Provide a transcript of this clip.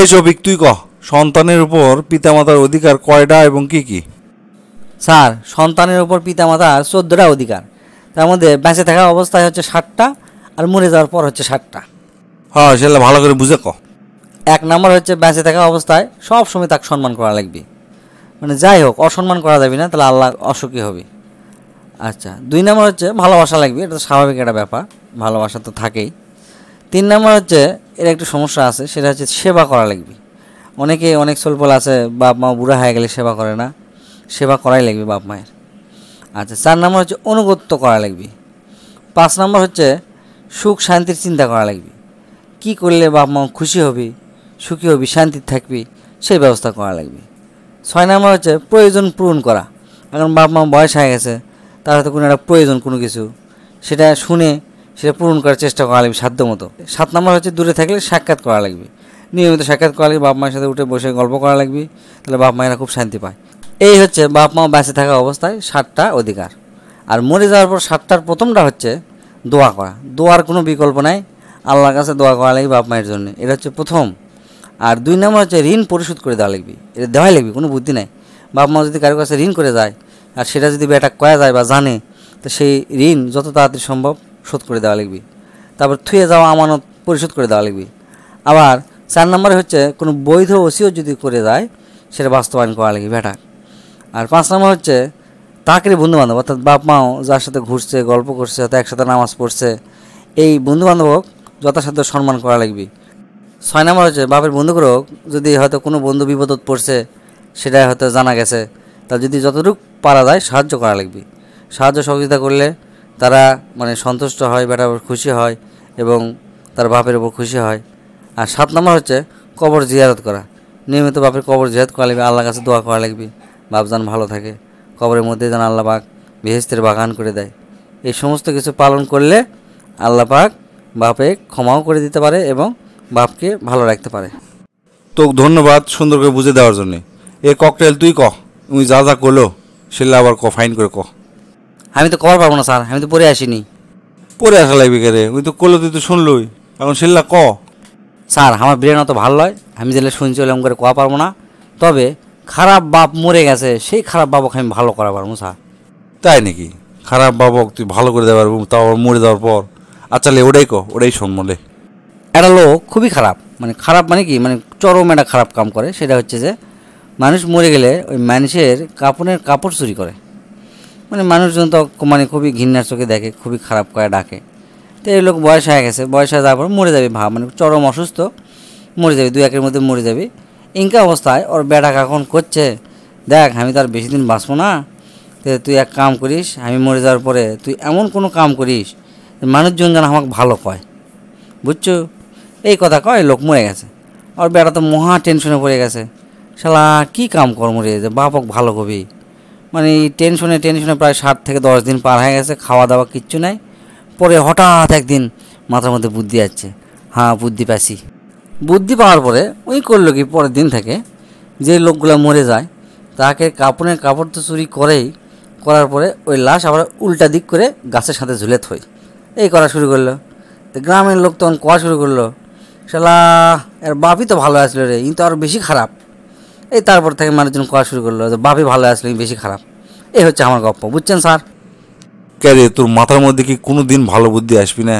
এই জবিক তুই কহ সন্তানের উপর পিতামাতার অধিকার কয়টা এবং কি কি স্যার সন্তানের উপর পিতামাতার চোদ্দোটা অধিকার তার মধ্যে বেঁচে থাকা অবস্থায় হচ্ছে ষাটটা আর মরে যাওয়ার পর হচ্ছে ষাটটা হ্যাঁ সেটা ভালো করে বুঝে ক এক নম্বর হচ্ছে বেঁচে থাকা অবস্থায় সব সময় তাকে সম্মান করা লাগবে মানে যাই হোক অসম্মান করা যাবে না তাহলে আল্লাহ অসুখী হবে আচ্ছা দুই নম্বর হচ্ছে ভালোবাসা লাগবে এটা তো স্বাভাবিক একটা ব্যাপার ভালোবাসা তো থাকেই তিন নম্বর হচ্ছে এর একটা সমস্যা আছে সেটা হচ্ছে সেবা করা লাগবে অনেকে অনেক সলপল আছে বাপ মা বুড়া হয়ে গেলে সেবা করে না সেবা করাই লাগবে বাপ মায়ের আচ্ছা চার নম্বর হচ্ছে অনুগত্য করা লাগবে পাঁচ নম্বর হচ্ছে সুখ শান্তির চিন্তা করা লাগবে কি করলে বাপ মা খুশি হবে সুখী হবে শান্তি থাকবে সেই ব্যবস্থা করা লাগবে ছয় নম্বর হচ্ছে প্রয়োজন পূরণ করা এখন বাপ মা বয়স হয়ে গেছে তার হয়তো কোনো একটা প্রয়োজন কোনো কিছু সেটা শুনে সেটা পূরণ করার চেষ্টা করা লাগবে সাধ্য মতো সাত নম্বর হচ্ছে দূরে থাকলে সাক্ষাৎ করা লাগবে নিয়মিত সাক্ষাৎ করা লাগবে বাপ মায়ের সাথে উঠে বসে গল্প করা লাগবে তাহলে বাপ মায়েরা খুব শান্তি পায় এই হচ্ছে বাপ মা বেঁচে থাকা অবস্থায় সাতটা অধিকার আর মরে যাওয়ার পর সাতটার প্রথমটা হচ্ছে দোয়া করা দোয়ার কোনো বিকল্প নাই আল্লাহর কাছে দোয়া করা লাগবে বাপ মায়ের জন্য এটা হচ্ছে প্রথম আর দুই নম্বর হচ্ছে ঋণ পরিশোধ করে দেওয়া লাগবে এটা দেওয়াই লাগবে কোনো বুদ্ধি নাই বাপ মা যদি কারোর কাছে ঋণ করে যায় আর সেটা যদি বেটা করা যায় বা জানে তো সেই ঋণ যত তাড়াতাড়ি সম্ভব শোধ করে দেওয়া লাগবে তারপর থুয়ে যাওয়া আমানত পরিশোধ করে দেওয়া লাগবে আবার চার নম্বরে হচ্ছে কোনো বৈধ ওসিও যদি করে যায় সেটা বাস্তবায়ন করা লাগবে ভেটা আর পাঁচ নম্বর হচ্ছে তাকের বন্ধুবান্ধব অর্থাৎ বাপ মাও যার সাথে ঘুরছে গল্প করছে হয়তো একসাথে নামাজ পড়ছে এই বন্ধুবান্ধব যথাসাধ্য সম্মান করা লাগবে ছয় নম্বর হচ্ছে বাপের বন্ধুগুলো যদি হয়তো কোনো বন্ধু বিপদত পড়ছে সেটা হয়তো জানা গেছে তা যদি যতটুকু পারা যায় সাহায্য করা লাগবে সাহায্য সহযোগিতা করলে তারা মানে সন্তুষ্ট হয় বেটার উপর খুশি হয় এবং তার বাপের উপর খুশি হয় আর সাত নম্বর হচ্ছে কবর জিয়ারত করা নিয়মিত বাপের কবর জিয়ারত করা লাগবে আল্লাহর কাছে দোয়া করা লাগবে বাপ যেন ভালো থাকে কবরের মধ্যে যেন আল্লাহ পাক বেহেস্তের বাগান করে দেয় এই সমস্ত কিছু পালন করলে আল্লাহ পাক বাপে ক্ষমাও করে দিতে পারে এবং বাপকে ভালো রাখতে পারে তো ধন্যবাদ সুন্দর করে বুঝে দেওয়ার জন্যে এ ককটেল তুই কহ তুমি যা যা করলো সেগুলো আবার ক ফাইন করে কহ আমি তো কবার পারবো না স্যার আমি তো পরে আসিনি পরে আসা লাগবে কে রে ওই তো করলো তুই তো শুনলই এখন শিল্লা ক স্যার আমার ব্রেন অত ভালো নয় আমি যেলে শুনছি ওলাম করে কোয়া পারবো না তবে খারাপ বাপ মরে গেছে সেই খারাপ বাবক আমি ভালো করা পারবো স্যার তাই নাকি খারাপ বাবক তুই ভালো করে পারবো তাও মরে দেওয়ার পর আচ্ছা লে ওটাই ক ওটাই শোন মলে একটা লোক খুবই খারাপ মানে খারাপ মানে কি মানে চরম একটা খারাপ কাম করে সেটা হচ্ছে যে মানুষ মরে গেলে ওই মানুষের কাপড়ের কাপড় চুরি করে মানে মানুষজন তো মানে খুবই ঘৃণার চোখে দেখে খুবই খারাপ করে ডাকে তো এই লোক বয়স হয়ে গেছে বয়স হয়ে যাওয়ার পর মরে যাবে ভাব মানে চরম অসুস্থ মরে যাবে দু একের মধ্যে মরে যাবে ইনকা অবস্থায় ওর বেটা কখন করছে দেখ আমি তো আর বেশি দিন বাঁচবো না তো তুই এক কাম করিস আমি মরে যাওয়ার পরে তুই এমন কোনো কাম করিস মানুষজন যেন আমাকে ভালো কয় বুঝছো এই কথা কয় লোক মরে গেছে ওর বেটা তো মহা টেনশনে পড়ে গেছে শালা কী কাম কর্ম রে যে বাপক ভালো কবি মানে টেনশনে টেনশনে প্রায় সাত থেকে দশ দিন পার হয়ে গেছে খাওয়া দাওয়া কিচ্ছু নাই পরে হঠাৎ একদিন মাথার মধ্যে বুদ্ধি আসছে হ্যাঁ বুদ্ধি পাসি বুদ্ধি পাওয়ার পরে ওই করলো কি পরের দিন থেকে যে লোকগুলো মরে যায় তাকে কাপড়ের কাপড় তো চুরি করেই করার পরে ওই লাশ আবার উল্টা দিক করে গাছের সাথে ঝুলে থই এই করা শুরু করলো তো গ্রামের লোক তখন কোয়া শুরু করলো শালা এর বাপই তো ভালো আসলো রে কিন্তু আরও বেশি খারাপ এই তারপর থেকে মানুষজন করা শুরু করলো যে বাপি ভালো আসলে বেশি খারাপ এই হচ্ছে আমার গপ্প বুঝছেন স্যার কে রে তোর মাথার মধ্যে কি কোনো দিন ভালো বুদ্ধি আসবি না